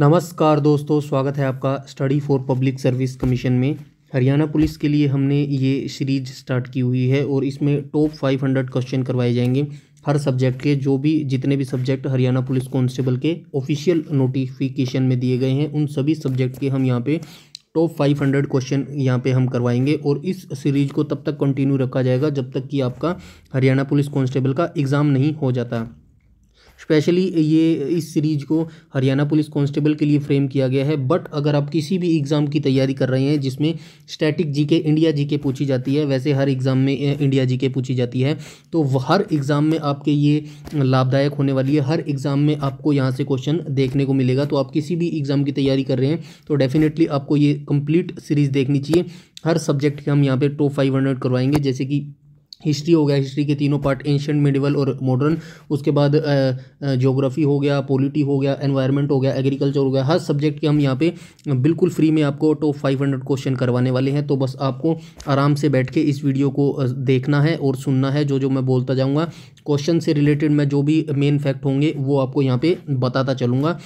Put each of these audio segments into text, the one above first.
नमस्कार दोस्तों स्वागत है आपका study for public service commission में हरियाणा पुलिस के लिए हमने ये सीरीज स्टार्ट की हुई है और इसमें टॉप 500 क्वेश्चन करवाए जाएंगे हर सब्जेक्ट के जो भी जितने भी सब्जेक्ट हरियाणा पुलिस कांस्टेबल के ऑफिशियल नोटिफिकेशन में दिए गए हैं उन सभी सब्जेक्ट के हम यहाँ पे टॉप 500 क्वेश्चन यहाँ पे हम करवाएंगे और इस सीरीज को तब तक कंटिन्यू रखा जाएगा जब तक कि आपका हरियाणा पुलिस कांस्टेबल का एग्ज़ाम नहीं हो जाता स्पेशली ये इस सीरीज़ को हरियाणा पुलिस कांस्टेबल के लिए फ्रेम किया गया है बट अगर आप किसी भी एग्ज़ाम की तैयारी कर रहे हैं जिसमें स्टैटिक जी के इंडिया जी के पूछी जाती है वैसे हर एग्ज़ाम में इंडिया जी के पूछी जाती है तो हर एग्ज़ाम में आपके ये लाभदायक होने वाली है हर एग्ज़ाम में आपको यहाँ से क्वेश्चन देखने को मिलेगा तो आप किसी भी एग्ज़ाम की तैयारी कर रहे हैं तो डेफिनेटली आपको ये कंप्लीट सीरीज़ देखनी चाहिए हर सब्जेक्ट के हम यहाँ पे टॉप फाइव हंड्रेड करवाएंगे जैसे कि हिस्ट्री हो गया हिस्ट्री के तीनों पार्ट एंशंट मिडिवल और मॉडर्न उसके बाद जोग्राफ़ी हो गया पॉलिटी हो गया एनवायरनमेंट हो गया एग्रीकल्चर हो गया हर सब्जेक्ट के हम यहाँ पे बिल्कुल फ्री में आपको टॉप फाइव हंड्रेड क्वेश्चन करवाने वाले हैं तो बस आपको आराम से बैठ के इस वीडियो को देखना है और सुनना है जो जो मैं बोलता जाऊँगा क्वेश्चन से रिलेटेड मैं जो भी मेन फैक्ट होंगे वो आपको यहाँ पर बताता चलूँगा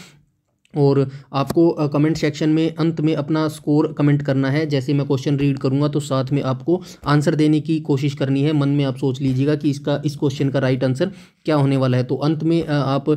और आपको कमेंट सेक्शन में अंत में अपना स्कोर कमेंट करना है जैसे मैं क्वेश्चन रीड करूंगा तो साथ में आपको आंसर देने की कोशिश करनी है मन में आप सोच लीजिएगा कि इसका इस क्वेश्चन का राइट आंसर क्या होने वाला है तो अंत में आप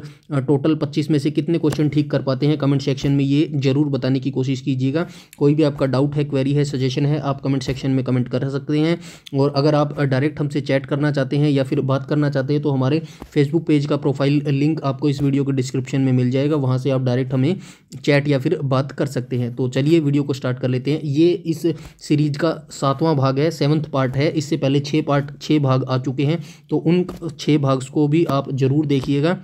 टोटल पच्चीस में से कितने क्वेश्चन ठीक कर पाते हैं कमेंट सेक्शन में ये ज़रूर बताने की कोशिश कीजिएगा कोई भी आपका डाउट है क्वेरी है सजेशन है आप कमेंट सेक्शन में कमेंट कर सकते हैं और अगर आप डायरेक्ट हमसे चैट करना चाहते हैं या फिर बात करना चाहते हैं तो हमारे फेसबुक पेज का प्रोफाइल लिंक आपको इस वीडियो के डिस्क्रिप्शन में मिल जाएगा वहाँ से आप डायरेक्ट हम हमें चैट या फिर बात कर सकते हैं तो चलिए वीडियो को स्टार्ट कर लेते हैं ये इस सीरीज का सातवां भाग है सेवन्थ पार्ट है इससे पहले छः पार्ट छः भाग आ चुके हैं तो उन छः भाग्स को भी आप ज़रूर देखिएगा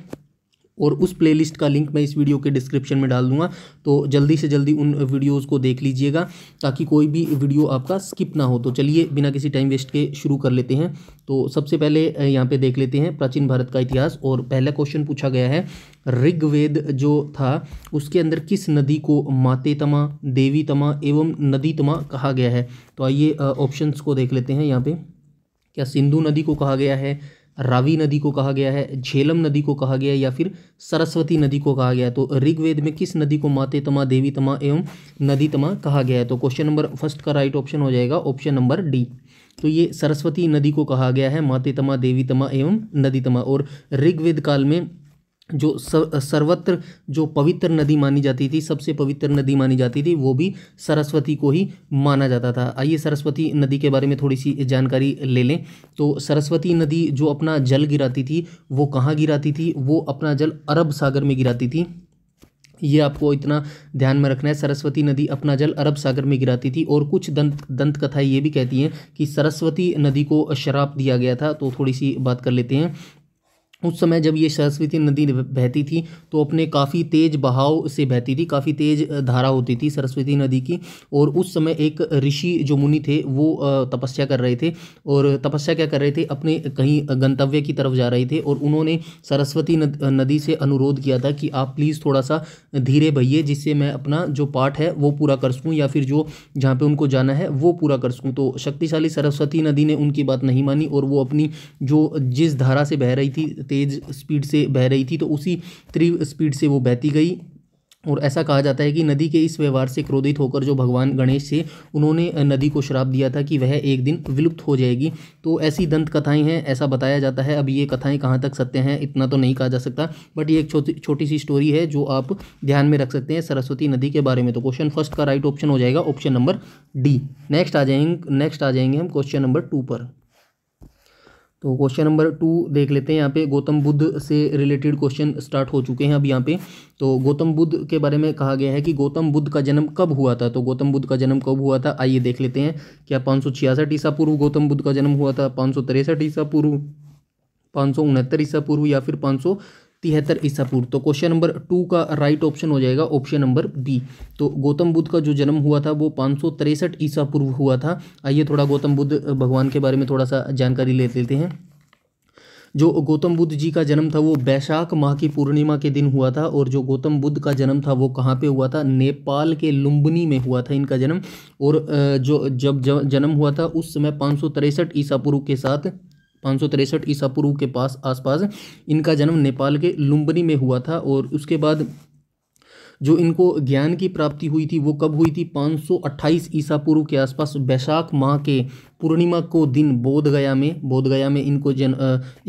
और उस प्लेलिस्ट का लिंक मैं इस वीडियो के डिस्क्रिप्शन में डाल दूंगा तो जल्दी से जल्दी उन वीडियोस को देख लीजिएगा ताकि कोई भी वीडियो आपका स्किप ना हो तो चलिए बिना किसी टाइम वेस्ट के शुरू कर लेते हैं तो सबसे पहले यहाँ पे देख लेते हैं प्राचीन भारत का इतिहास और पहला क्वेश्चन पूछा गया है ऋग्वेद जो था उसके अंदर किस नदी को माते तमा देवी तमा एवं नदी तमा कहा गया है तो आइए ऑप्शंस को देख लेते हैं यहाँ पे क्या सिंधु नदी को कहा गया है रावी नदी को कहा गया है झेलम नदी को कहा गया है या फिर सरस्वती नदी को कहा गया है तो ऋग्वेद में किस नदी को माते तमा देवी तमा एवं नदी तमा कहा गया है तो क्वेश्चन नंबर फर्स्ट का राइट ऑप्शन हो जाएगा ऑप्शन नंबर डी तो ये सरस्वती नदी को कहा गया है माते तमा देवी तमा एवं नदी तमा और ऋग्वेद काल में जो सर्वत्र जो पवित्र नदी मानी जाती थी सबसे पवित्र नदी मानी जाती थी वो भी सरस्वती को ही माना जाता था आइए सरस्वती नदी के बारे में थोड़ी सी जानकारी ले लें तो सरस्वती नदी जो अपना जल गिराती थी वो कहाँ गिराती थी वो अपना जल अरब सागर में गिराती थी ये आपको इतना ध्यान में रखना है सरस्वती नदी अपना जल अरब सागर में गिराती थी और कुछ दंत दंत कथाएं ये भी कहती हैं कि सरस्वती नदी को शराप दिया गया था तो थोड़ी सी बात कर लेते हैं उस समय जब ये सरस्वती नदी बहती थी तो अपने काफ़ी तेज़ बहाव से बहती थी काफ़ी तेज़ धारा होती थी सरस्वती नदी की और उस समय एक ऋषि जो मुनि थे वो तपस्या कर रहे थे और तपस्या क्या कर रहे थे अपने कहीं गंतव्य की तरफ जा रहे थे और उन्होंने सरस्वती नदी से अनुरोध किया था कि आप प्लीज़ थोड़ा सा धीरे बहिए जिससे मैं अपना जो पाठ है वो पूरा कर सकूँ या फिर जो जहाँ पर उनको जाना है वो पूरा कर सकूँ तो शक्तिशाली सरस्वती नदी ने उनकी बात नहीं मानी और वो अपनी जो जिस धारा से बह रही थी तेज़ स्पीड से बह रही थी तो उसी तीव्र स्पीड से वो बहती गई और ऐसा कहा जाता है कि नदी के इस व्यवहार से क्रोधित होकर जो भगवान गणेश थे उन्होंने नदी को श्राप दिया था कि वह एक दिन विलुप्त हो जाएगी तो ऐसी दंत कथाएं हैं ऐसा बताया जाता है अब ये कथाएं कहाँ तक सत्य हैं इतना तो नहीं कहा जा सकता बट ये एक छोटी छोटी सी स्टोरी है जो आप ध्यान में रख सकते हैं सरस्वती नदी के बारे में तो क्वेश्चन फर्स्ट का राइट ऑप्शन हो जाएगा ऑप्शन नंबर डी नेक्स्ट आ जाएंगे नेक्स्ट आ जाएंगे हम क्वेश्चन नंबर टू पर तो क्वेश्चन नंबर टू देख लेते हैं यहाँ पे गौतम बुद्ध से रिलेटेड क्वेश्चन स्टार्ट हो चुके हैं अब यहाँ पे तो गौतम बुद्ध के बारे में कहा गया है कि गौतम बुद्ध का जन्म कब हुआ था तो गौतम बुद्ध का जन्म कब हुआ था आइए देख लेते हैं क्या पाँच सौ छियासठ ईसा पूर्व गौतम बुद्ध का जन्म हुआ था पाँच सौ तिरसठ ईसा पूर्व पाँच सौ उनहत्तर ईसा पूर्व या फिर पाँच सौ तिहत्तर ईसा पूर्व तो क्वेश्चन नंबर टू का राइट ऑप्शन हो जाएगा ऑप्शन नंबर बी तो गौतम बुद्ध का जो जन्म हुआ था वो पाँच ईसा पूर्व हुआ था आइए थोड़ा गौतम बुद्ध भगवान के बारे में थोड़ा सा जानकारी ले लेते हैं जो गौतम बुद्ध जी का जन्म था वो बैशाख माह की पूर्णिमा के दिन हुआ था और जो गौतम बुद्ध का जन्म था वो कहाँ पे हुआ था नेपाल के लुम्बनी में हुआ था इनका जन्म और जो जब जन्म हुआ था उस समय पाँच ईसा पूर्व के साथ पाँच सौ तिरसठ ईसा पूर्व के पास आसपास इनका जन्म नेपाल के लुम्बनी में हुआ था और उसके बाद जो इनको ज्ञान की प्राप्ति हुई थी वो कब हुई थी 528 ईसा पूर्व के आसपास वैशाख माह के पूर्णिमा को दिन बोधगया में बोधगया में इनको जन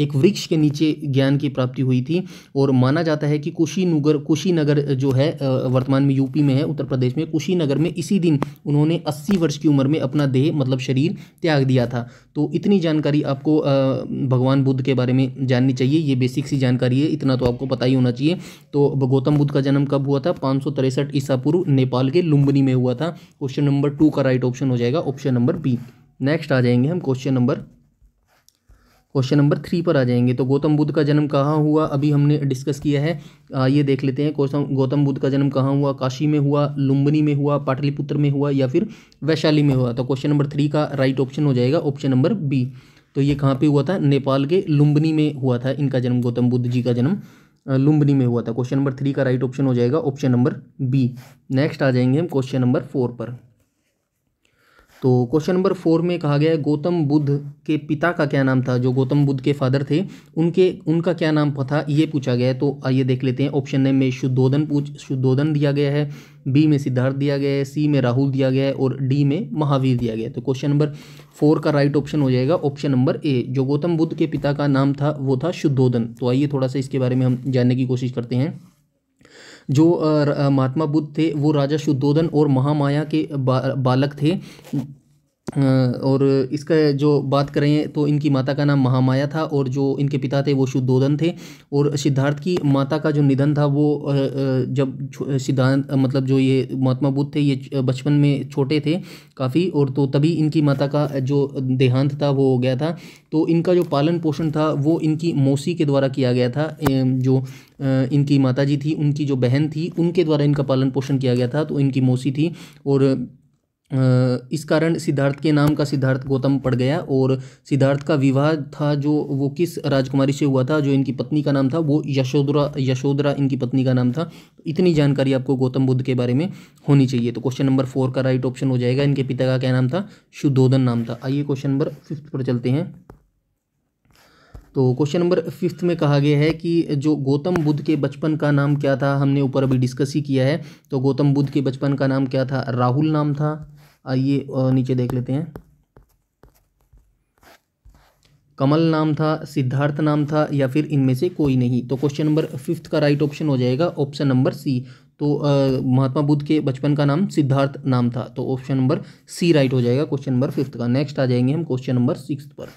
एक वृक्ष के नीचे ज्ञान की प्राप्ति हुई थी और माना जाता है कि कुशीनगर कुशीनगर जो है वर्तमान में यूपी में है उत्तर प्रदेश में कुशीनगर में इसी दिन उन्होंने अस्सी वर्ष की उम्र में अपना देह मतलब शरीर त्याग दिया था तो इतनी जानकारी आपको भगवान बुद्ध के बारे में जाननी चाहिए ये बेसिक सी जानकारी है इतना तो आपको पता ही होना चाहिए तो गौतम बुद्ध का जन्म कब हुआ था पाँच सौ तिरसठ ईसा पूर्व नेपाल के लुम्बनी में हुआ था क्वेश्चन नंबर टू का राइट ऑप्शन हो जाएगा ऑप्शन नंबर बी नेक्स्ट आ जाएंगे हम question number question number three पर आ जाएंगे तो गौतम बुद्ध का जन्म कहाँ हुआ अभी हमने डिस्कस किया है आ, ये देख लेते हैं क्वेश्चन गौतम बुद्ध का जन्म कहाँ हुआ काशी में हुआ लुम्बनी में हुआ पाटलिपुत्र में हुआ या फिर वैशाली में हुआ तो क्वेश्चन नंबर थ्री का राइट ऑप्शन हो जाएगा ऑप्शन नंबर बी तो ये कहाँ पे हुआ था नेपाल के लुम्बनी में हुआ था इनका जन्म गौतम बुद्ध जी का जन्म लुम्बनी में हुआ था क्वेश्चन नंबर थ्री का राइट ऑप्शन हो जाएगा ऑप्शन नंबर बी नेक्स्ट आ जाएंगे हम क्वेश्चन नंबर फोर पर तो क्वेश्चन नंबर फोर में कहा गया है गौतम बुद्ध के पिता का क्या नाम था जो गौतम बुद्ध के फादर थे उनके उनका क्या नाम था ये पूछा गया है तो आइए देख लेते हैं ऑप्शन ए में शुद्धोधन पूछ शुद्धोधन दिया गया है बी में सिद्धार्थ दिया गया है सी में राहुल दिया गया है और डी में महावीर दिया गया है तो क्वेश्चन नंबर फोर का राइट ऑप्शन हो जाएगा ऑप्शन नंबर ए जो गौतम बुद्ध के पिता का नाम था वो था शुद्धोधन तो आइए थोड़ा सा इसके बारे में हम जानने की कोशिश करते हैं जो महात्मा बुद्ध थे वो राजा शुद्धोधन और महामाया के बालक थे और इसका जो बात करें तो इनकी माता का नाम महामाया था और जो इनके पिता थे वो शुद्धोधन थे और सिद्धार्थ की माता का जो निधन था वो जब सिद्धांत मतलब जो ये महात्मा बुद्ध थे ये बचपन में छोटे थे काफ़ी और तो तभी इनकी माता का जो देहांत था वो हो गया था तो इनका जो पालन पोषण था वो इनकी मौसी के द्वारा किया गया था जो इनकी माता जी थी उनकी जो बहन थी उनके द्वारा इनका पालन पोषण किया गया था तो इनकी मौसी थी और इस कारण सिद्धार्थ के नाम का सिद्धार्थ गौतम पड़ गया और सिद्धार्थ का विवाह था जो वो किस राजकुमारी से हुआ था जो इनकी पत्नी का नाम था वो यशोधरा यशोधरा इनकी पत्नी का नाम था इतनी जानकारी आपको गौतम बुद्ध के बारे में होनी चाहिए तो क्वेश्चन नंबर फोर का राइट ऑप्शन हो जाएगा इनके पिता का क्या नाम था शुद्धोधन नाम था आइए क्वेश्चन नंबर फिफ्थ पर चलते हैं तो क्वेश्चन नंबर फिफ्थ में कहा गया है कि जो गौतम बुद्ध के बचपन का नाम क्या था हमने ऊपर अभी डिस्कस ही किया है तो गौतम बुद्ध के बचपन का नाम क्या था राहुल नाम था आइए नीचे देख लेते हैं कमल नाम था सिद्धार्थ नाम था या फिर इनमें से कोई नहीं तो क्वेश्चन नंबर फिफ्थ का राइट ऑप्शन हो जाएगा ऑप्शन नंबर सी तो महात्मा बुद्ध के बचपन का नाम सिद्धार्थ नाम था तो ऑप्शन नंबर सी राइट हो जाएगा क्वेश्चन नंबर फिफ्थ का नेक्स्ट आ जाएंगे हम क्वेश्चन नंबर सिक्स पर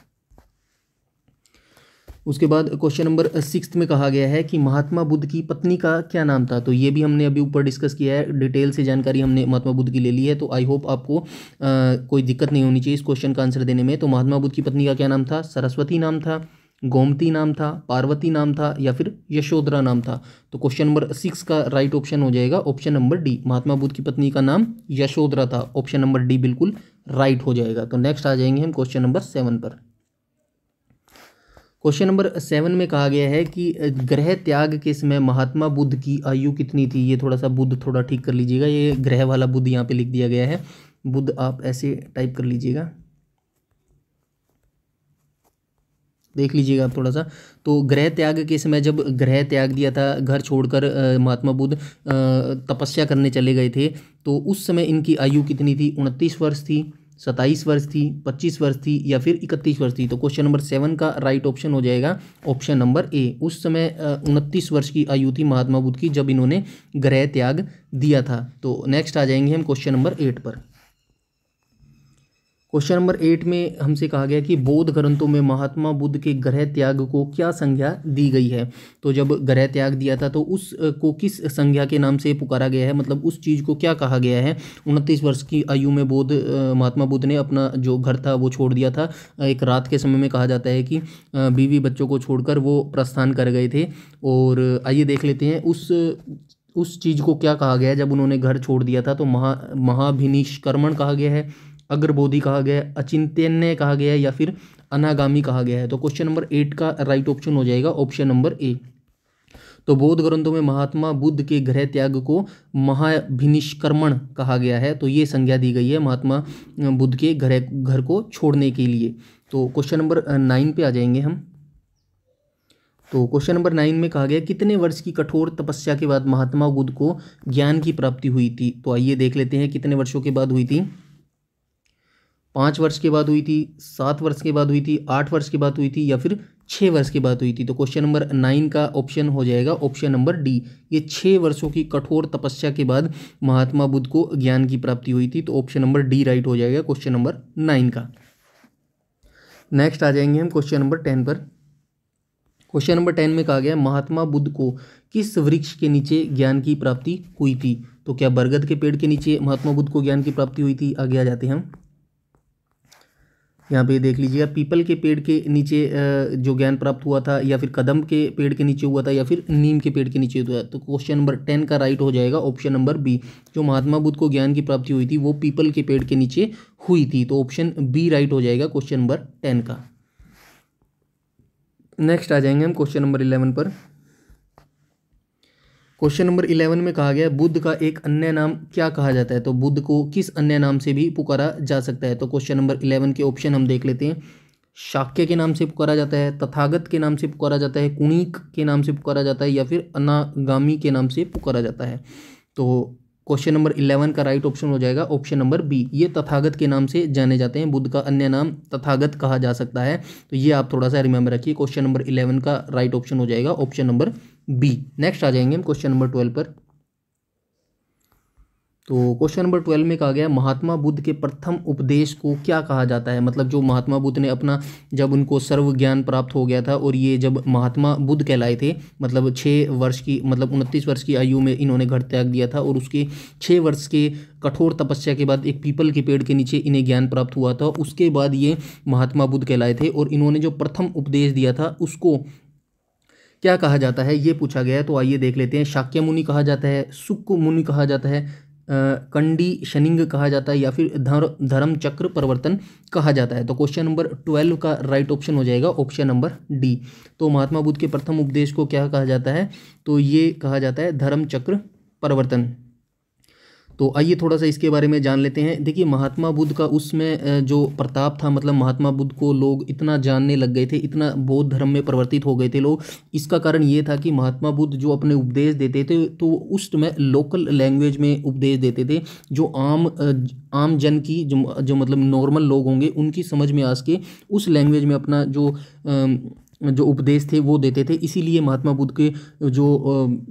उसके बाद क्वेश्चन नंबर सिक्स में कहा गया है कि महात्मा बुद्ध की पत्नी का क्या नाम था तो ये भी हमने अभी ऊपर डिस्कस किया है डिटेल से जानकारी हमने महात्मा बुद्ध की ले ली है तो आई होप आपको आ, कोई दिक्कत नहीं होनी चाहिए इस क्वेश्चन का आंसर देने में तो महात्मा बुद्ध की पत्नी का क्या नाम था सरस्वती नाम था गोमती नाम था पार्वती नाम था या फिर यशोधरा नाम था तो क्वेश्चन नंबर सिक्स का राइट ऑप्शन हो जाएगा option number D Mahatma Buddha की पत्नी का नाम यशोधरा था ऑप्शन नंबर डी बिल्कुल राइट हो जाएगा तो नेक्स्ट आ जाएंगे हम क्वेश्चन नंबर सेवन पर क्वेश्चन नंबर सेवन में कहा गया है कि ग्रह त्याग के समय महात्मा बुद्ध की आयु कितनी थी ये थोड़ा सा बुद्ध थोड़ा ठीक कर लीजिएगा ये ग्रह वाला बुद्ध यहाँ पे लिख दिया गया है बुद्ध आप ऐसे टाइप कर लीजिएगा देख लीजिएगा आप थोड़ा सा तो ग्रह त्याग के समय जब ग्रह त्याग दिया था घर छोड़कर महात्मा बुद्ध तपस्या करने चले गए थे तो उस समय इनकी आयु कितनी थी उनतीस वर्ष थी सत्ताईस वर्ष थी पच्चीस वर्ष थी या फिर इकतीस वर्ष थी तो क्वेश्चन नंबर सेवन का राइट ऑप्शन हो जाएगा ऑप्शन नंबर ए उस समय उनतीस वर्ष की आयु थी महात्मा बुद्ध की जब इन्होंने ग्रह त्याग दिया था तो नेक्स्ट आ जाएंगे हम क्वेश्चन नंबर एट पर क्वेश्चन नंबर एट में हमसे कहा गया कि बौद्ध ग्रंथों में महात्मा बुद्ध के ग्रह त्याग को क्या संज्ञा दी गई है तो जब ग्रह त्याग दिया था तो उस को किस संज्ञा के नाम से पुकारा गया है मतलब उस चीज़ को क्या कहा गया है उनतीस वर्ष की आयु में बौद्ध महात्मा बुद्ध ने अपना जो घर था वो छोड़ दिया था एक रात के समय में कहा जाता है कि बीवी बच्चों को छोड़कर वो प्रस्थान कर गए थे और आइए देख लेते हैं उस उस चीज़ को क्या कहा गया है जब उन्होंने घर छोड़ दिया था तो महा महाभिनिष्कर्मण कहा गया है अग्रबोधि कहा गया है अचिंत्यन्य कहा गया है या फिर अनागामी कहा गया है तो क्वेश्चन नंबर एट का राइट ऑप्शन हो जाएगा ऑप्शन नंबर ए तो बौद्ध ग्रंथों में महात्मा बुद्ध के गृह त्याग को महाभिनिष्कर्मण कहा गया है तो ये संज्ञा दी गई है महात्मा बुद्ध के घर घर को छोड़ने के लिए तो क्वेश्चन नंबर नाइन पे आ जाएंगे हम तो क्वेश्चन नंबर नाइन में कहा गया कितने वर्ष की कठोर तपस्या के बाद महात्मा बुद्ध को ज्ञान की प्राप्ति हुई थी तो आइए देख लेते हैं कितने वर्षों के बाद हुई थी पाँच वर्ष के बाद हुई थी सात वर्ष के बाद हुई थी आठ वर्ष के बाद हुई थी या फिर छः वर्ष की बात हुई थी तो क्वेश्चन नंबर नाइन का ऑप्शन हो जाएगा ऑप्शन नंबर डी ये छः वर्षों की कठोर तपस्या के बाद महात्मा बुद्ध को ज्ञान की प्राप्ति हुई थी तो ऑप्शन नंबर डी राइट हो जाएगा क्वेश्चन नंबर नाइन का नेक्स्ट आ जाएंगे हम क्वेश्चन नंबर टेन पर क्वेश्चन नंबर टेन में कहा गया महात्मा बुद्ध को किस वृक्ष के नीचे ज्ञान की प्राप्ति हुई थी तो क्या बरगद के पेड़ के नीचे महात्मा बुद्ध को ज्ञान की प्राप्ति हुई थी आगे आ जाते हैं हम यहाँ पे देख लीजिएगा पीपल के पेड़ के नीचे जो ज्ञान प्राप्त हुआ था या फिर कदम के पेड़ के नीचे हुआ था या फिर नीम के पेड़ के नीचे हुआ था तो क्वेश्चन नंबर टेन का राइट हो जाएगा ऑप्शन नंबर बी जो महात्मा बुद्ध को ज्ञान की प्राप्ति हुई थी वो पीपल के पेड़ के नीचे हुई थी तो ऑप्शन बी राइट हो जाएगा क्वेश्चन नंबर टेन का नेक्स्ट आ जाएंगे हम क्वेश्चन नंबर इलेवन पर क्वेश्चन नंबर इलेवन में कहा गया बुद्ध का एक अन्य नाम क्या कहा जाता है तो बुद्ध को किस अन्य नाम से भी पुकारा जा सकता है तो क्वेश्चन नंबर इलेवन के ऑप्शन हम देख लेते हैं शाक्य के नाम से पुकारा जाता है तथागत के नाम से पुकारा जाता है कुणिक के नाम से पुकारा जाता है या फिर अनागामी के नाम से पुकारा जाता है तो क्वेश्चन नंबर इलेवन का राइट ऑप्शन हो जाएगा ऑप्शन नंबर बी ये तथागत के नाम से जाने जाते हैं बुद्ध का अन्य नाम तथागत कहा जा सकता है तो ये आप थोड़ा सा रिमेंबर रखिए क्वेश्चन नंबर इलेवन का राइट ऑप्शन हो जाएगा ऑप्शन नंबर बी नेक्स्ट आ जाएंगे हम क्वेश्चन नंबर ट्वेल्व पर तो क्वेश्चन नंबर ट्वेल्व में कहा गया महात्मा बुद्ध के प्रथम उपदेश को क्या कहा जाता है मतलब जो महात्मा बुद्ध ने अपना जब उनको सर्व ज्ञान प्राप्त हो गया था और ये जब महात्मा बुद्ध कहलाए थे मतलब छः वर्ष की मतलब उनतीस वर्ष की आयु में इन्होंने घर त्याग दिया था और उसके छः वर्ष के कठोर तपस्या के बाद एक पीपल के पेड़ के नीचे इन्हें ज्ञान प्राप्त हुआ था उसके बाद ये महात्मा बुद्ध कहलाए थे और इन्होंने जो प्रथम उपदेश दिया था उसको क्या कहा जाता है ये पूछा गया है तो आइए देख लेते हैं शाक्य मुनि कहा जाता है सुक्क मुनि कहा जाता है कंडी शनिंग कहा जाता है या फिर धर, धर्म चक्र परिवर्तन कहा जाता है तो क्वेश्चन नंबर ट्वेल्व का राइट ऑप्शन हो जाएगा ऑप्शन नंबर डी तो महात्मा बुद्ध के प्रथम उपदेश को क्या कहा जाता है तो ये कहा जाता है धर्म चक्र परिवर्तन तो आइए थोड़ा सा इसके बारे में जान लेते हैं देखिए महात्मा बुद्ध का उसमें जो प्रताप था मतलब महात्मा बुद्ध को लोग इतना जानने लग गए थे इतना बौद्ध धर्म में परिवर्तित हो गए थे लोग इसका कारण ये था कि महात्मा बुद्ध जो अपने उपदेश देते थे तो उस समय लोकल लैंग्वेज में उपदेश देते थे जो आम आम जन की जो जो मतलब नॉर्मल लोग होंगे उनकी समझ में आ सके उस लैंग्वेज में अपना जो जो उपदेश थे वो देते थे इसीलिए महात्मा बुद्ध के जो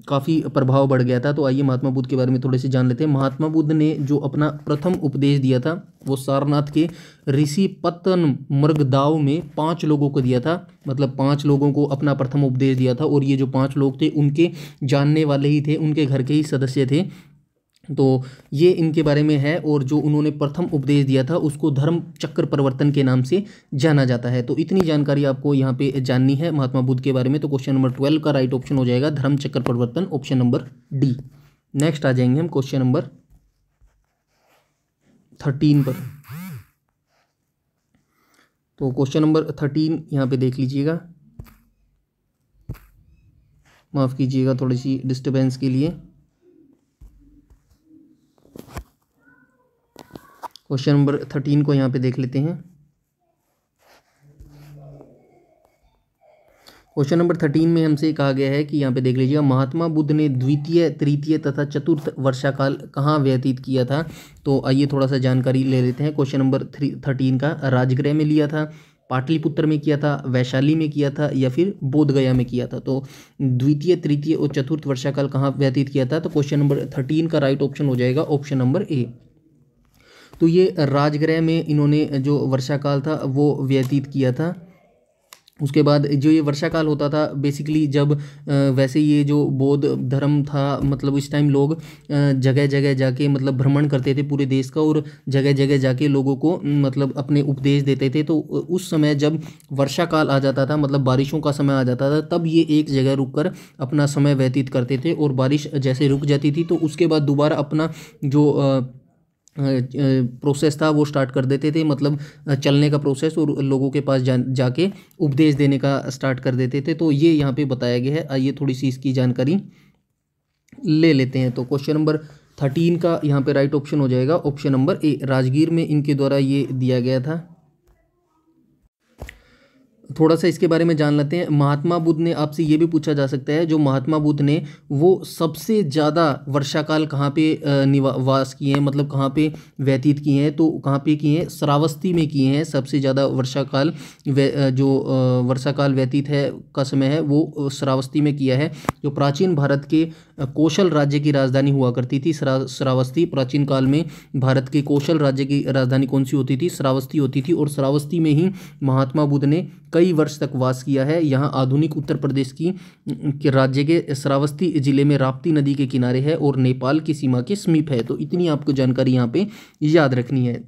काफ़ी प्रभाव बढ़ गया था तो आइए महात्मा बुद्ध के बारे में थोड़े से जान लेते हैं महात्मा बुद्ध ने जो अपना प्रथम उपदेश दिया था वो सारनाथ के ऋषि पतन मृगदाव में पांच लोगों को दिया था मतलब पांच लोगों को अपना प्रथम उपदेश दिया था और ये जो पाँच लोग थे उनके जानने वाले ही थे उनके घर के ही सदस्य थे तो ये इनके बारे में है और जो उन्होंने प्रथम उपदेश दिया था उसको धर्म चक्र परिवर्तन के नाम से जाना जाता है तो इतनी जानकारी आपको यहाँ पे जाननी है महात्मा बुद्ध के बारे में तो क्वेश्चन नंबर ट्वेल्व का राइट ऑप्शन हो जाएगा धर्म चक्र परिवर्तन ऑप्शन नंबर डी नेक्स्ट आ जाएंगे हम क्वेश्चन नंबर थर्टीन पर तो क्वेश्चन नंबर थर्टीन यहाँ पे देख लीजिएगा माफ़ कीजिएगा थोड़ी सी डिस्टर्बेंस के लिए क्वेश्चन नंबर थर्टीन को यहाँ पे देख लेते हैं क्वेश्चन नंबर थर्टीन में हमसे कहा गया है कि यहाँ पे देख लीजिएगा महात्मा बुद्ध ने द्वितीय तृतीय तथा चतुर्थ वर्षाकाल कहाँ व्यतीत किया था तो आइए थोड़ा सा जानकारी ले लेते हैं क्वेश्चन नंबर थ्री थर्टीन का राजगृह में लिया था पाटलिपुत्र में किया था वैशाली में किया था या फिर बोधगया में किया था तो द्वितीय तृतीय और चतुर्थ वर्षाकाल कहाँ व्यतीत किया था तो क्वेश्चन नंबर थर्टीन का राइट ऑप्शन हो जाएगा ऑप्शन नंबर ए तो ये राजगृह में इन्होंने जो वर्षा काल था वो व्यतीत किया था उसके बाद जो ये वर्षाकाल होता था बेसिकली जब वैसे ये जो बौद्ध धर्म था मतलब इस टाइम लोग जगह जगह जाके मतलब भ्रमण करते थे पूरे देश का और जगह जगह जाके लोगों को मतलब अपने उपदेश देते थे तो उस समय जब वर्षाकाल आ जाता था मतलब बारिशों का समय आ जाता था तब ये एक जगह रुक कर अपना समय व्यतीत करते थे और बारिश जैसे रुक जाती थी तो उसके बाद दोबारा अपना जो प्रोसेस था वो स्टार्ट कर देते थे मतलब चलने का प्रोसेस और लोगों के पास जा जाके उपदेश देने का स्टार्ट कर देते थे तो ये यहाँ पे बताया गया है आइए थोड़ी सी इसकी जानकारी ले लेते हैं तो क्वेश्चन नंबर थर्टीन का यहाँ पे राइट ऑप्शन हो जाएगा ऑप्शन नंबर ए राजगीर में इनके द्वारा ये दिया गया था थोड़ा सा इसके बारे में जान लेते हैं महात्मा बुद्ध ने आपसे ये भी पूछा जा सकता है जो महात्मा बुद्ध ने वो सबसे ज़्यादा वर्षाकाल कहाँ पे निवास किए हैं मतलब कहाँ पे व्यतीत किए हैं तो कहाँ पे किए हैं श्रावस्ती में किए हैं सबसे ज़्यादा वर्षाकाल जो वर्षाकाल व्यतीत है का समय है वो श्रावस्ती में किया है जो प्राचीन भारत के कौशल राज्य की राजधानी हुआ करती थी श्रावस्ती प्राचीन काल में भारत के कौशल राज्य की राजधानी कौन सी होती थी श्रावस्ती होती थी और श्रावस्ती में ही महात्मा बुद्ध ने कई वर्ष तक वास किया है यहाँ आधुनिक उत्तर प्रदेश की के राज्य के श्रावस्ती जिले में राप्ती नदी के किनारे है और नेपाल की सीमा के समीप है तो इतनी आपको जानकारी यहाँ पे याद रखनी है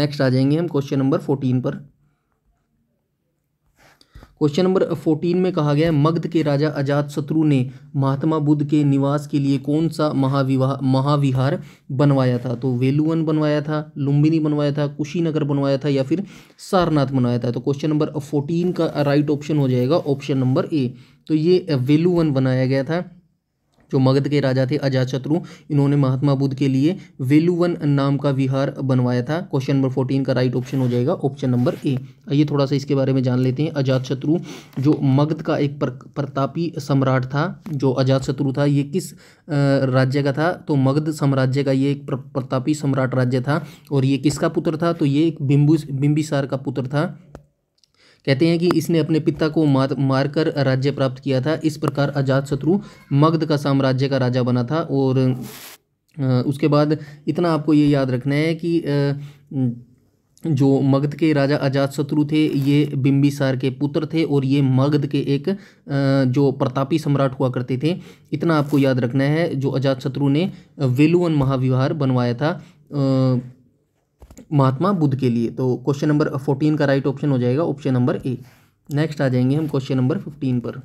नेक्स्ट आ जाएंगे हम क्वेश्चन नंबर फोर्टीन पर क्वेश्चन नंबर फोर्टीन में कहा गया है मगध के राजा अजात शत्रु ने महात्मा बुद्ध के निवास के लिए कौन सा महाविवाह महाविहार बनवाया था तो वेलुवन बनवाया था लुम्बिनी बनवाया था कुशीनगर बनवाया था या फिर सारनाथ बनवाया था तो क्वेश्चन नंबर फोर्टीन का राइट ऑप्शन हो जाएगा ऑप्शन नंबर ए तो ये वेलुवन बनाया गया था जो मगध के राजा थे अजाचत्रु इन्होंने महात्मा बुद्ध के लिए वेलुवन नाम का विहार बनवाया था क्वेश्चन नंबर फोर्टीन का राइट ऑप्शन हो जाएगा ऑप्शन नंबर ए आइए थोड़ा सा इसके बारे में जान लेते हैं अजातशत्रु जो मगध का एक पर, प्रतापी सम्राट था जो अजातशत्रु था ये किस राज्य का था तो मगध साम्राज्य का ये एक प्रतापी सम्राट राज्य था और ये किसका पुत्र था तो ये एक बिंबू बिंबिसार का पुत्र था कहते हैं कि इसने अपने पिता को मार मारकर राज्य प्राप्त किया था इस प्रकार शत्रु मगध का साम्राज्य का राजा बना था और उसके बाद इतना आपको ये याद रखना है कि जो मगध के राजा अजातशत्रु थे ये बिम्बिसार के पुत्र थे और ये मगध के एक जो प्रतापी सम्राट हुआ करते थे इतना आपको याद रखना है जो अजातशत्रु ने वेलुवन महाविहार बनवाया था महात्मा बुद्ध के लिए तो क्वेश्चन नंबर फोर्टीन का राइट ऑप्शन हो जाएगा ऑप्शन नंबर ए नेक्स्ट आ जाएंगे हम क्वेश्चन नंबर फिफ्टीन पर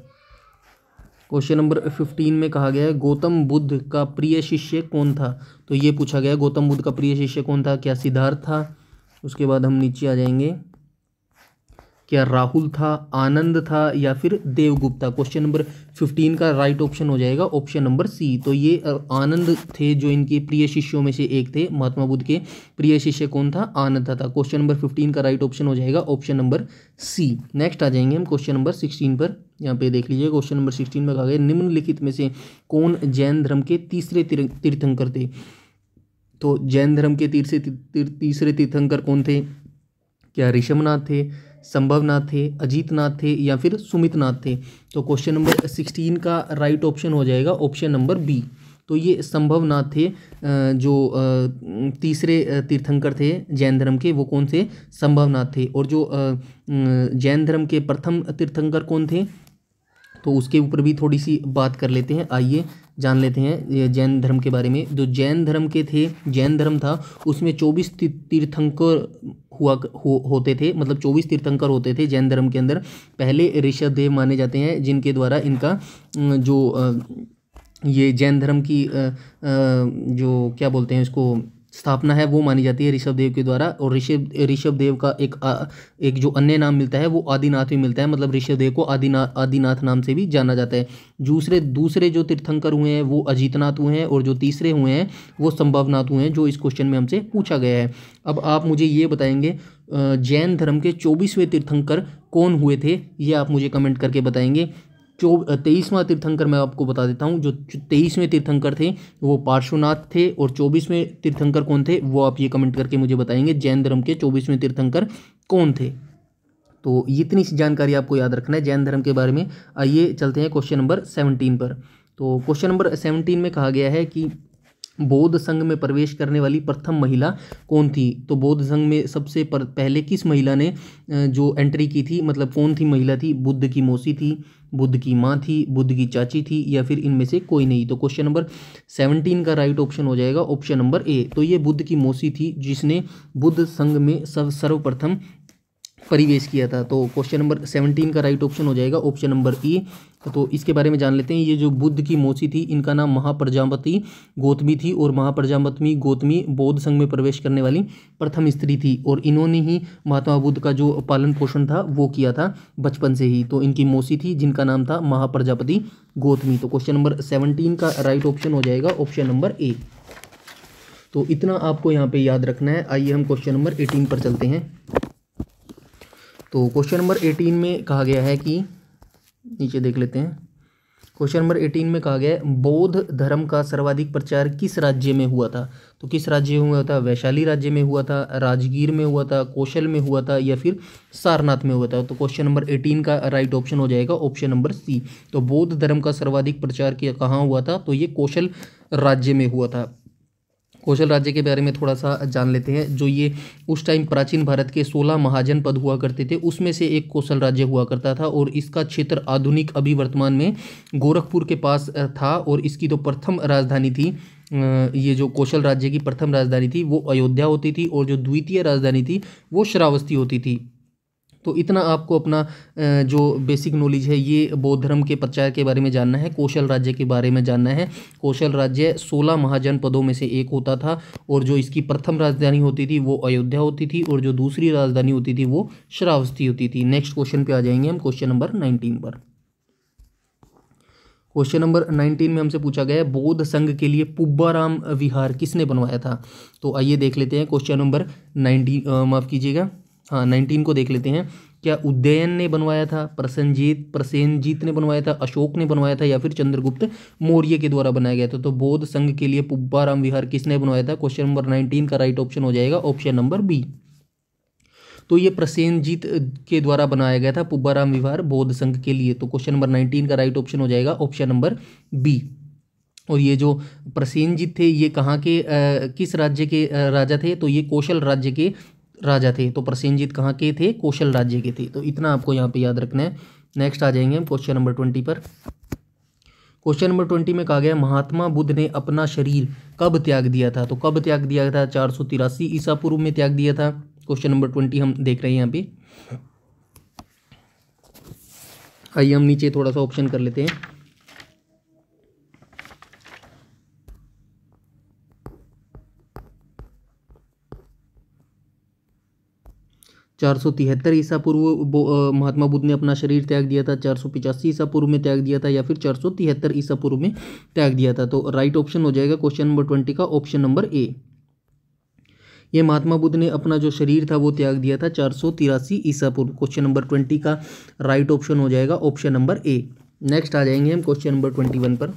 क्वेश्चन नंबर फिफ्टीन में कहा गया है गौतम बुद्ध का प्रिय शिष्य कौन था तो ये पूछा गया गौतम बुद्ध का प्रिय शिष्य कौन था क्या सिद्धार्थ था उसके बाद हम नीचे आ जाएंगे क्या राहुल था आनंद था या फिर देवगुप्ता क्वेश्चन नंबर फिफ्टीन का राइट ऑप्शन हो जाएगा ऑप्शन नंबर सी तो ये आनंद थे जो इनके प्रिय शिष्यों में से एक थे महात्मा बुद्ध के प्रिय शिष्य कौन था आनंद था क्वेश्चन नंबर फिफ्टीन का राइट ऑप्शन हो जाएगा ऑप्शन नंबर सी नेक्स्ट आ जाएंगे हम क्वेश्चन नंबर सिक्सटीन पर यहाँ पे देख लीजिए क्वेश्चन नंबर सिक्सटीन में कहा गया निम्नलिखित में से कौन जैन धर्म के तीसरे तीर्थंकर थे तो जैन धर्म के तीसरे तीसरे तीर्थंकर कौन थे क्या ऋषभनाथ थे संभवनाथ थे अजीत नाथ थे या फिर सुमित नाथ थे तो क्वेश्चन नंबर सिक्सटीन का राइट ऑप्शन हो जाएगा ऑप्शन नंबर बी तो ये संभव नाथ थे जो तीसरे तीर्थंकर थे जैन धर्म के वो कौन से नाथ थे और जो जैन धर्म के प्रथम तीर्थंकर कौन थे तो उसके ऊपर भी थोड़ी सी बात कर लेते हैं आइए जान लेते हैं जैन धर्म के बारे में जो जैन धर्म के थे जैन धर्म था उसमें चौबीस तीर्थंकर हुआ हो, होते थे मतलब चौबीस तीर्थंकर होते थे जैन धर्म के अंदर पहले ऋषभदेव माने जाते हैं जिनके द्वारा इनका जो ये जैन धर्म की जो क्या बोलते हैं इसको स्थापना है वो मानी जाती है ऋषभ देव के द्वारा और ऋषभ ऋषभ देव का एक आ, एक जो अन्य नाम मिलता है वो आदिनाथ भी मिलता है मतलब ऋषभ देव को आदिनाथ आदिनाथ नाम से भी जाना जाता है दूसरे दूसरे जो तीर्थंकर हुए हैं वो अजीतनाथ हुए हैं और जो तीसरे हुए हैं वो संभवनाथ हुए हैं जो इस क्वेश्चन में हमसे पूछा गया है अब आप मुझे ये बताएंगे जैन धर्म के चौबीसवें तीर्थंकर कौन हुए थे ये आप मुझे कमेंट करके बताएंगे चौ तेईसवां तीर्थंकर मैं आपको बता देता हूँ जो तेईसवें तीर्थंकर थे वो पार्श्वनाथ थे और चौबीसवें तीर्थंकर कौन थे वो आप ये कमेंट करके मुझे बताएंगे जैन धर्म के चौबीसवें तीर्थंकर कौन थे तो इतनी सी जानकारी आपको याद रखना है जैन धर्म के बारे में आइए चलते हैं क्वेश्चन नंबर सेवनटीन पर तो क्वेश्चन नंबर सेवनटीन में कहा गया है कि बौद्ध संघ में प्रवेश करने वाली प्रथम महिला कौन थी तो बौद्ध संघ में सबसे पहले किस महिला ने जो एंट्री की थी मतलब कौन थी महिला थी बुद्ध की मौसी थी बुद्ध की माँ थी बुद्ध की चाची थी या फिर इनमें से कोई नहीं तो क्वेश्चन नंबर सेवनटीन का राइट ऑप्शन हो जाएगा ऑप्शन नंबर ए तो ये बुद्ध की मौसी थी जिसने बुद्ध संघ में सर्वप्रथम परिवेश किया था तो क्वेश्चन नंबर सेवनटीन का राइट ऑप्शन हो जाएगा ऑप्शन नंबर ई तो इसके बारे में जान लेते हैं ये जो बुद्ध की मौसी थी इनका नाम महाप्रजापति गौतमी थी और महाप्रजापति गौतमी बौद्ध संघ में प्रवेश करने वाली प्रथम स्त्री थी और इन्होंने ही महात्मा बुद्ध का जो पालन पोषण था वो किया था बचपन से ही तो इनकी मौसी थी जिनका नाम था महाप्रजापति गौतमी तो क्वेश्चन नंबर सेवनटीन का राइट ऑप्शन हो जाएगा ऑप्शन नंबर ए तो इतना आपको यहाँ पे याद रखना है आइए हम क्वेश्चन नंबर एटीन पर चलते हैं तो क्वेश्चन नंबर एटीन में कहा गया है कि नीचे देख लेते हैं क्वेश्चन नंबर एटीन में कहा गया है बौद्ध धर्म का सर्वाधिक प्रचार किस राज्य में हुआ था तो किस राज्य में हुआ था वैशाली राज्य में हुआ था राजगीर में हुआ था कौशल में हुआ था या फिर सारनाथ में हुआ था तो क्वेश्चन नंबर एटीन का राइट ऑप्शन हो जाएगा ऑप्शन नंबर सी तो बौद्ध धर्म का सर्वाधिक प्रचार किया कहाँ हुआ था तो ये कौशल राज्य में हुआ था कौशल राज्य के बारे में थोड़ा सा जान लेते हैं जो ये उस टाइम प्राचीन भारत के सोलह महाजन पद हुआ करते थे उसमें से एक कौशल राज्य हुआ करता था और इसका क्षेत्र आधुनिक अभी वर्तमान में गोरखपुर के पास था और इसकी तो प्रथम राजधानी थी ये जो कौशल राज्य की प्रथम राजधानी थी वो अयोध्या होती थी और जो द्वितीय राजधानी थी वो श्रावस्ती होती थी तो इतना आपको अपना जो बेसिक नॉलेज है ये बौद्ध धर्म के प्रचार के बारे में जानना है कौशल राज्य के बारे में जानना है कौशल राज्य सोलह महाजन पदों में से एक होता था और जो इसकी प्रथम राजधानी होती थी वो अयोध्या होती थी और जो दूसरी राजधानी होती थी वो श्रावस्ती होती थी नेक्स्ट क्वेश्चन पे आ जाएंगे हम क्वेश्चन नंबर नाइनटीन पर क्वेश्चन नंबर नाइनटीन में हमसे पूछा गया है बौद्ध संघ के लिए पुब्बाराम विहार किसने बनवाया था तो आइए देख लेते हैं क्वेश्चन नंबर नाइनटीन माफ़ कीजिएगा हाँ, नाइनटीन को देख लेते हैं क्या उदयन ने बनवाया था प्रसन्नजीत प्रसेनजीत ने बनवाया था अशोक ने बनवाया था या फिर चंद्रगुप्त मौर्य के द्वारा बनाया गया था तो बौद्ध संघ के लिए पुब्बाराम विहार किसने बनवाया था क्वेश्चन नंबर नाइनटीन का राइट ऑप्शन हो जाएगा ऑप्शन नंबर बी तो ये प्रसेनजीत के द्वारा बनाया गया था पुब्बाराम विहार बौद्ध संघ के लिए तो क्वेश्चन नंबर नाइनटीन का राइट ऑप्शन हो जाएगा ऑप्शन नंबर बी और ये जो प्रसेनजीत थे ये कहाँ के आ, किस राज्य के आ, राजा थे तो ये कौशल राज्य के राजा थे तो प्रसेंजीत कहाँ के थे कौशल राज्य के थे तो इतना आपको यहाँ पे याद रखना है नेक्स्ट आ जाएंगे हम क्वेश्चन नंबर ट्वेंटी पर क्वेश्चन नंबर ट्वेंटी में कहा गया महात्मा बुद्ध ने अपना शरीर कब त्याग दिया था तो कब त्याग दिया था चार सौ तिरासी ईसा पूर्व में त्याग दिया था क्वेश्चन नंबर ट्वेंटी हम देख रहे हैं यहाँ पे आइए हम नीचे थोड़ा सा ऑप्शन कर लेते हैं चार सौ तिहत्तर ईसा पूर्व महात्मा बुद्ध ने अपना शरीर त्याग दिया था चार सौ पिचासी ईसा पूर्व में त्याग दिया था या फिर चार सौ तिहत्तर ईसा पूर्व में त्याग दिया था तो राइट ऑप्शन हो जाएगा क्वेश्चन नंबर ट्वेंटी का ऑप्शन नंबर ए ये महात्मा बुद्ध ने अपना जो शरीर था वो त्याग दिया था चार सौ तिरासी ईसा पूर्व क्वेश्चन नंबर ट्वेंटी का राइट ऑप्शन हो जाएगा ऑप्शन नंबर ए नेक्स्ट आ जाएंगे हम क्वेश्चन नंबर ट्वेंटी वन पर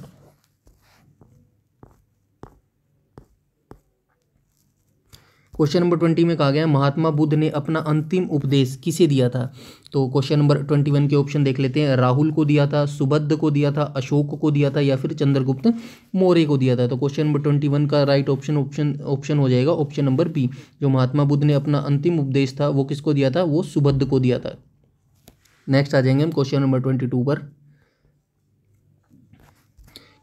क्वेश्चन नंबर ट्वेंटी में कहा गया महात्मा बुद्ध ने अपना अंतिम उपदेश किसे दिया था तो क्वेश्चन नंबर ट्वेंटी वन के ऑप्शन देख लेते हैं राहुल को दिया था सुबद्ध को दिया था अशोक को दिया था या फिर चंद्रगुप्त मौर्य को दिया था तो क्वेश्चन नंबर ट्वेंटी वन का राइट ऑप्शन ऑप्शन ऑप्शन हो जाएगा ऑप्शन नंबर बी जो महात्मा बुद्ध ने अपना अंतिम उपदेश था वो किसको दिया था वो सुबद्ध को दिया था नेक्स्ट आ जाएंगे हम क्वेश्चन नंबर ट्वेंटी टू पर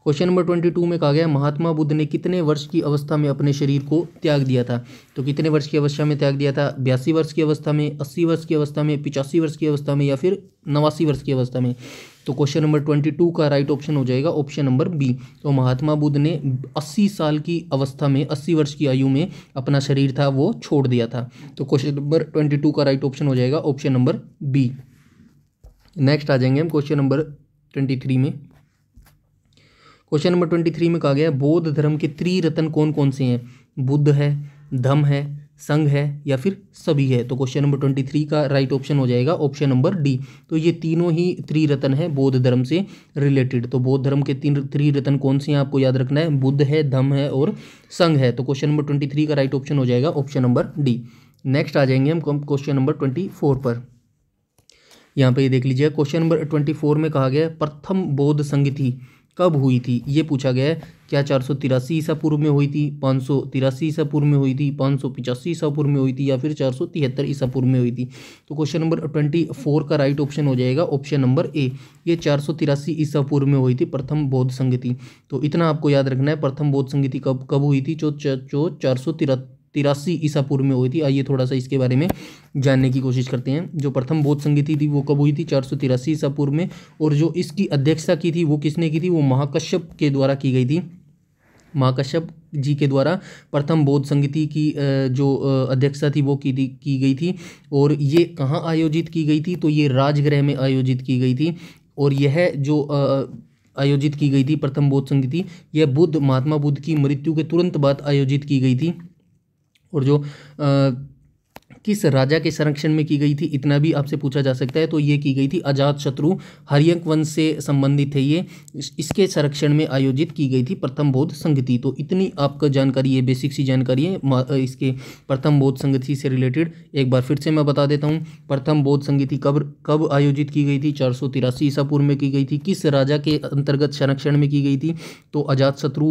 क्वेश्चन नंबर ट्वेंटी टू में कहा गया महात्मा बुद्ध ने कितने वर्ष की अवस्था में अपने शरीर को त्याग दिया था तो कितने वर्ष की अवस्था में त्याग दिया था बयासी वर्ष की अवस्था में अस्सी वर्ष की अवस्था में पिचासी वर्ष की अवस्था में या फिर नवासी वर्ष की अवस्था में तो क्वेश्चन नंबर ट्वेंटी टू का राइट ऑप्शन हो जाएगा ऑप्शन नंबर बी तो महात्मा बुद्ध ने अस्सी साल की अवस्था में अस्सी वर्ष की आयु में अपना शरीर था वो छोड़ दिया था तो क्वेश्चन नंबर ट्वेंटी टू का राइट ऑप्शन हो जाएगा ऑप्शन नंबर बी नेक्स्ट आ जाएंगे हम क्वेश्चन नंबर ट्वेंटी थ्री में क्वेश्चन नंबर ट्वेंटी थ्री में कहा गया बौद्ध धर्म के रतन कौन कौन से हैं बुद्ध है धम है संघ है या फिर सभी है तो क्वेश्चन नंबर ट्वेंटी थ्री का राइट ऑप्शन हो जाएगा ऑप्शन नंबर डी तो ये तीनों ही रत्न है बौद्ध धर्म से रिलेटेड तो बौद्ध धर्म के तीन रतन कौन से हैं आपको याद रखना है बुद्ध है धम है और संघ है तो क्वेश्चन नंबर ट्वेंटी थ्री का राइट ऑप्शन हो जाएगा ऑप्शन नंबर डी नेक्स्ट आ जाएंगे हम क्वेश्चन नंबर ट्वेंटी फोर पर यहाँ पर ये देख लीजिए क्वेश्चन नंबर ट्वेंटी फोर में कहा गया प्रथम बौद्ध संघ थी कब हुई थी ये पूछा गया है क्या चार सौ तिरासी ईसा पूर्व में हुई थी पाँच सौ तिरासी ईसा पूर्व में हुई थी पाँच सौ पिचासी ईसा पूर्व में हुई थी या फिर चार सौ तिहत्तर ईसा पूर्व में हुई थी तो क्वेश्चन नंबर ट्वेंटी फोर का राइट ऑप्शन हो जाएगा ऑप्शन नंबर ए ये चार सौ तिरासी ईसा पूर्व में हुई थी प्रथम बौद्ध संगति तो इतना आपको याद रखना है प्रथम बौद्ध संगति कब कब हुई थी जो जो चार सौ तिरासी ईसा पूर्व में हुई थी आइए थोड़ा सा इसके बारे में जानने की कोशिश करते हैं जो प्रथम बौद्ध संगीति थी वो कब हुई थी चार सौ तिरासी ईसा पूर्व में और जो इसकी अध्यक्षता की थी वो किसने की थी वो महाकश्यप के द्वारा की गई थी महाकश्यप जी के द्वारा प्रथम बौद्ध संगीति की जो अध्यक्षता थी वो की थी की गई थी और ये कहाँ आयोजित की गई थी तो ये राजगृह में आयोजित की गई थी और यह जो आयोजित की गई थी प्रथम बौद्ध संगीति यह बुद्ध महात्मा बुद्ध की मृत्यु के तुरंत बाद आयोजित की गई थी और जो किस राजा के संरक्षण में की गई थी इतना भी आपसे पूछा जा सकता है तो ये की गई थी अजात शत्रु हरियंक वंश से संबंधित है ये इसके संरक्षण में आयोजित की गई थी प्रथम बोध संगति तो इतनी आपका जानकारी है बेसिक सी जानकारी है इसके प्रथम बोध संगति से रिलेटेड एक बार फिर से मैं बता देता हूँ प्रथम बोध संगति कब कब आयोजित की गई थी चार सौ तिरासी ईसा पूर्व में की गई थी किस राजा के अंतर्गत संरक्षण में की गई थी तो अजात शत्रु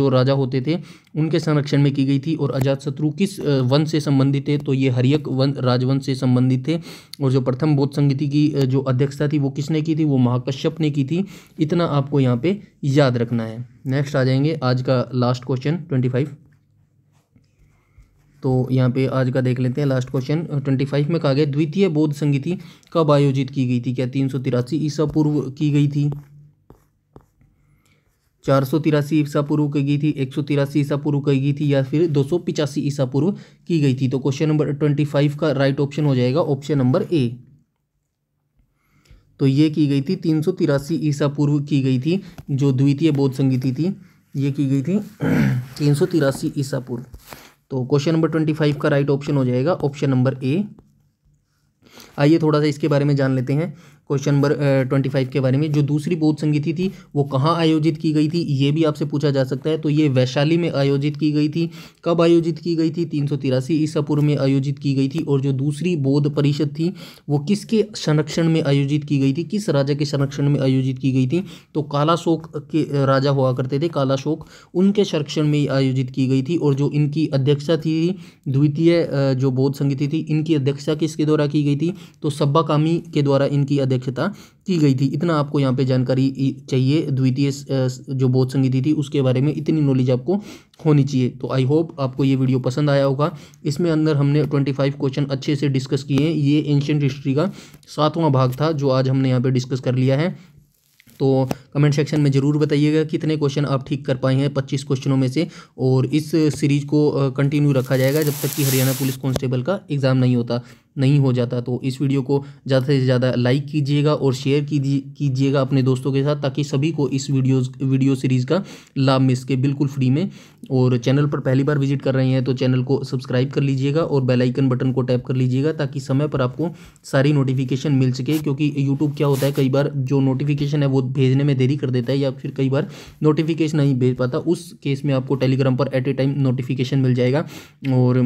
जो राजा होते थे उनके संरक्षण में की गई थी और अजात शत्रु किस वंश से संबंधित है तो ये ये हरियक वन राजवंश से संबंधित थे और जो प्रथम बौद्ध संगीति की जो अध्यक्षता थी वो किसने की थी वो महाकश्यप ने की थी इतना आपको यहाँ पे याद रखना है नेक्स्ट आ जाएंगे आज का लास्ट क्वेश्चन ट्वेंटी फाइव तो यहाँ पे आज का देख लेते हैं लास्ट क्वेश्चन ट्वेंटी फाइव में कहा गया द्वितीय बौद्ध संगीति कब आयोजित की गई थी क्या तीन सौ तिरासी ईसा पूर्व की गई थी चार सौ तिरासी ईसा पूर्व कही गई थी एक सौ तिरासी ईसा पूर्व कही गई थी या फिर दो सौ पिचासी ईसा पूर्व की गई थी तो क्वेश्चन नंबर ट्वेंटी फाइव का राइट ऑप्शन हो जाएगा ऑप्शन नंबर ए तो ये की गई थी तीन सौ तिरासी ईसा पूर्व की गई थी जो द्वितीय बौद्ध संगीति थी ये की गई थी तीन सौ तिरासी ईसा पूर्व तो क्वेश्चन नंबर ट्वेंटी फाइव का राइट ऑप्शन हो जाएगा ऑप्शन नंबर ए आइए थोड़ा सा इसके बारे में जान लेते हैं क्वेश्चन नंबर ट्वेंटी फाइव के बारे में जो दूसरी बौद्ध संगीति थी वो कहाँ आयोजित की गई थी ये भी आपसे पूछा जा सकता है तो ये वैशाली में आयोजित की गई थी कब आयोजित की गई थी तीन सौ तिरासी ईसा पूर्व में आयोजित की गई थी और जो दूसरी बौद्ध परिषद थी वो किसके संरक्षण में आयोजित की गई थी किस राजा के संरक्षण में आयोजित की गई थी तो कालाशोक के राजा हुआ करते थे कालाशोक उनके संरक्षण में आयोजित की गई थी और जो इनकी अध्यक्षता थी द्वितीय जो बौद्ध संगीति थी इनकी अध्यक्षता किसके द्वारा की गई थी तो सब्बाकामी के द्वारा इनकी अध्यक्ष अध्यक्षता की गई थी इतना आपको यहाँ पे जानकारी चाहिए द्वितीय जो बोध संगीति थी उसके बारे में इतनी नॉलेज आपको होनी चाहिए तो आई होप आपको ये वीडियो पसंद आया होगा इसमें अंदर हमने ट्वेंटी फाइव क्वेश्चन अच्छे से डिस्कस किए हैं ये एंशियंट हिस्ट्री का सातवां भाग था जो आज हमने यहाँ पर डिस्कस कर लिया है तो कमेंट सेक्शन में ज़रूर बताइएगा कितने क्वेश्चन आप ठीक कर पाए हैं पच्चीस क्वेश्चनों में से और इस सीरीज़ को कंटिन्यू रखा जाएगा जब तक कि हरियाणा पुलिस कांस्टेबल का एग्ज़ाम नहीं होता नहीं हो जाता तो इस वीडियो को ज़्यादा से ज़्यादा लाइक कीजिएगा और शेयर कीजिएगा अपने दोस्तों के साथ ताकि सभी को इस वीडियो वीडियो सीरीज़ का लाभ मिल सके बिल्कुल फ्री में और चैनल पर पहली बार विजिट कर रहे हैं तो चैनल को सब्सक्राइब कर लीजिएगा और बेलाइकन बटन को टैप कर लीजिएगा ताकि समय पर आपको सारी नोटिफिकेशन मिल सके क्योंकि यूट्यूब क्या होता है कई बार जो नोटिफिकेशन है वो भेजने में देरी कर देता है या फिर कई बार नोटिफिकेशन नहीं भेज पाता उस केस में आपको टेलीग्राम पर एट ए टाइम नोटिफिकेशन मिल जाएगा और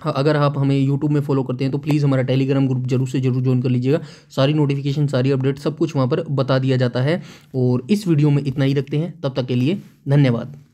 हाँ, अगर आप हमें यूट्यूब में फॉलो करते हैं तो प्लीज़ हमारा टेलीग्राम ग्रुप जरूर से जरूर ज्वाइन कर लीजिएगा सारी नोटिफिकेशन सारी अपडेट सब कुछ वहाँ पर बता दिया जाता है और इस वीडियो में इतना ही रखते हैं तब तक के लिए धन्यवाद